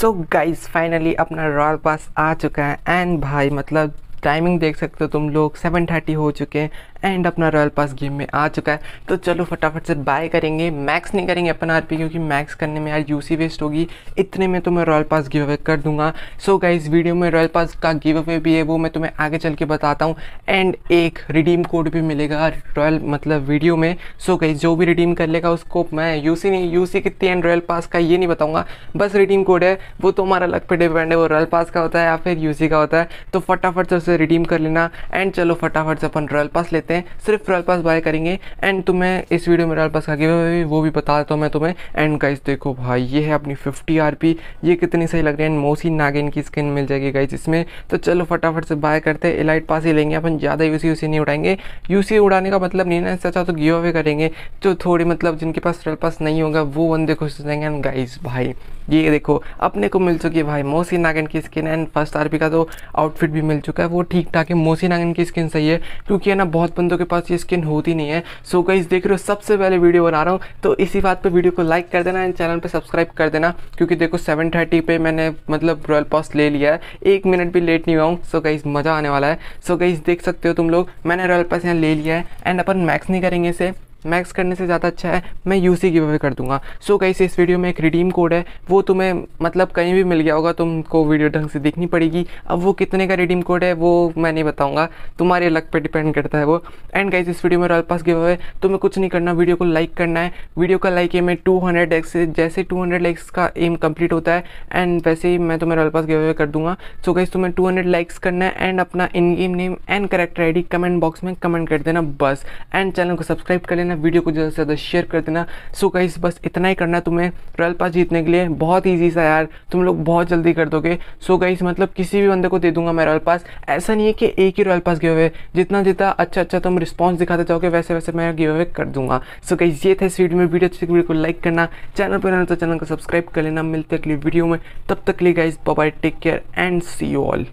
सो guys finally अपना royal pass आ चुका है एंड भाई मतलब टाइमिंग देख सकते हो तुम लोग 7:30 हो चुके हैं एंड अपना रॉयल पास गेम में आ चुका है तो चलो फटाफट से बाय करेंगे मैक्स नहीं करेंगे अपन आर क्योंकि मैक्स करने में यार यूसी वेस्ट होगी इतने में तो मैं रॉयल पास गिव अवे कर दूंगा सो so गाइज वीडियो में रॉयल पास का गिव अवे भी है वो मैं तुम्हें आगे चल के बताता हूँ एंड एक रिडीम कोड भी मिलेगा रॉयल मतलब वीडियो में सो so गाइज जो भी रिडीम कर लेगा उसको मैं यूसी नहीं यूसी कितनी एंड रॉयल पास का ये नहीं बताऊँगा बस रिडीम कोड है वो तो हमारा लक पर डिपेंड है वो रॉयल पास का होता है या फिर यूसी का होता है तो फटाफट से उसे रिडीम कर लेना एंड चलो फटाफट से अपन रॉयल पास लेते सकते हैं सिर्फ रॉयल पास बाय करेंगे एंड तुम्हें इस वीडियो में रॉयल पास का गिव अवे वो भी बता देता हूँ मैं तुम्हें एंड गाइज देखो भाई ये है अपनी फिफ्टी आर ये कितनी सही लग रही है एंड मोसी नागिन की स्किन मिल जाएगी गाइज इसमें तो चलो फटाफट से बाय करते हैं एलाइट पास ही लेंगे अपन ज़्यादा यू सी नहीं उड़ाएंगे यू उड़ाने का मतलब नहीं ना इससे अच्छा तो गिव अवे करेंगे जो थोड़ी मतलब जिनके पास रॉयल पास नहीं होगा वो बंदे खुश हो जाएंगे एंड गाइज भाई ये देखो अपने को मिल चुकी है भाई मोसी नागिन की स्किन एंड फर्स्ट आर का तो आउटफिट भी मिल चुका है वो ठीक ठाक है मोसी नागिन की स्किन सही है क्योंकि है ना बहुत बंदों के पास ये स्किन होती नहीं है सो गाइज देख रहे हो सबसे पहले वीडियो बना रहा हूँ तो इसी बात पे वीडियो को लाइक कर देना एंड चैनल पे सब्सक्राइब कर देना क्योंकि देखो 7:30 पे मैंने मतलब रॉयल पास ले लिया है एक मिनट भी लेट नहीं हुआ हूँ सो गाइज मज़ा आने वाला है सो गाइज देख सकते हो तुम लोग मैंने रॉयल पास यहाँ ले लिया है एंड अपन मैक्स नहीं करेंगे इसे मैक्स करने से ज़्यादा अच्छा है मैं यू सी गिवे कर दूंगा सो so, कैसे इस वीडियो में एक रिडीम कोड है वो तुम्हें मतलब कहीं भी मिल गया होगा तुमको वीडियो ढंग से देखनी पड़ेगी अब वो कितने का रिडीम कोड है वो मैं नहीं बताऊँगा तुम्हारे लक पे डिपेंड करता है वो एंड कैसे इस वीडियो में रॉयल पास गिव है तुम्हें कुछ नहीं करना वीडियो को लाइक करना है वीडियो का लाइक एम है टू हंड्रेड एक्स जैसे टू हंड्रेड लाइक्स का एम कम्प्लीट होता है एंड वैसे ही मैं तुम्हें रॉयल पास गिव कर दूंगा सो कैसे तुम्हें टू हंड्रेड लाइक्स करना है एंड अपना in game name and character I D comment box में कमेंट कर देना बस एंड चैनल को सब्सक्राइब कर लेना देना वीडियो को ज़्यादा से ज़्यादा शेयर कर देना सो so गाइस बस इतना ही करना तुम्हें रॉयल पास जीतने के लिए बहुत ईजी सा यार तुम लोग बहुत जल्दी कर दोगे सो so गाइस मतलब किसी भी बंदे को दे दूंगा मैं रॉयल पास ऐसा नहीं है कि एक ही रॉयल पास गिव अवे जितना जितना अच्छा अच्छा तुम रिस्पॉन्स दिखाते जाओगे वैसे वैसे मैं गिव अवे कर दूंगा सो so गाइस ये थे इस वीडियो में वीडियो अच्छी वीडियो को लाइक करना चैनल पर रहना तो चैनल को सब्सक्राइब कर लेना मिलते अगली वीडियो में तब तक लिए guys bye take care and see you all